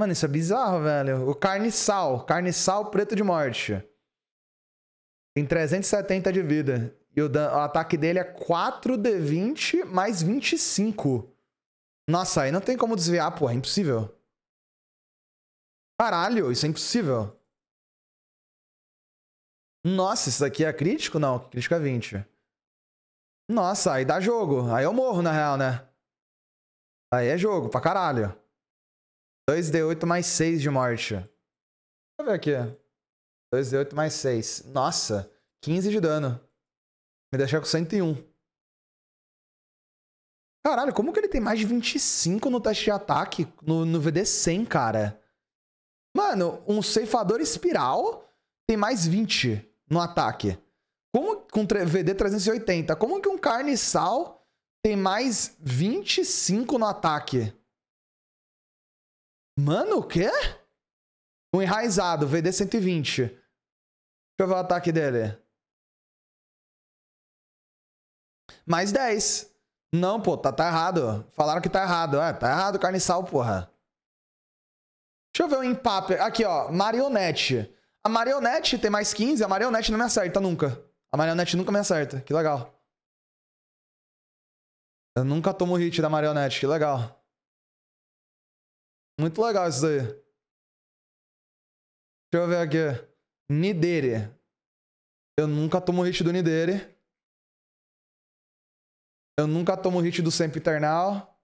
Mano, isso é bizarro, velho. O Carne sal preto de morte. Tem 370 de vida. E o, o ataque dele é 4d20 mais 25. Nossa, aí não tem como desviar, pô. É impossível. Caralho, isso é impossível. Nossa, isso daqui é crítico? Não, crítico é 20. Nossa, aí dá jogo. Aí eu morro, na real, né? Aí é jogo, pra caralho. 2d8 mais 6 de morte. Deixa eu ver aqui. 2d8 mais 6. Nossa, 15 de dano. Me deixar com 101. Caralho, como que ele tem mais de 25 no teste de ataque no, no VD100, cara? Mano, um ceifador espiral tem mais 20 no ataque. Como com VD 380? Como que um carne sal tem mais 25 no ataque? Mano, o quê? Um enraizado, VD 120. Deixa eu ver o ataque dele. Mais 10. Não, pô, tá, tá errado. Falaram que tá errado. É, tá errado, carne sal, porra. Deixa eu ver o um empape. Aqui, ó. Marionete. A marionete tem mais 15, a marionete não me acerta nunca. A marionete nunca me acerta. Que legal. Eu nunca tomo hit da marionete, que legal. Muito legal isso daí. Deixa eu ver aqui. Nidere. Eu nunca tomo hit do Nidere. Eu nunca tomo hit do Sempre Eternal.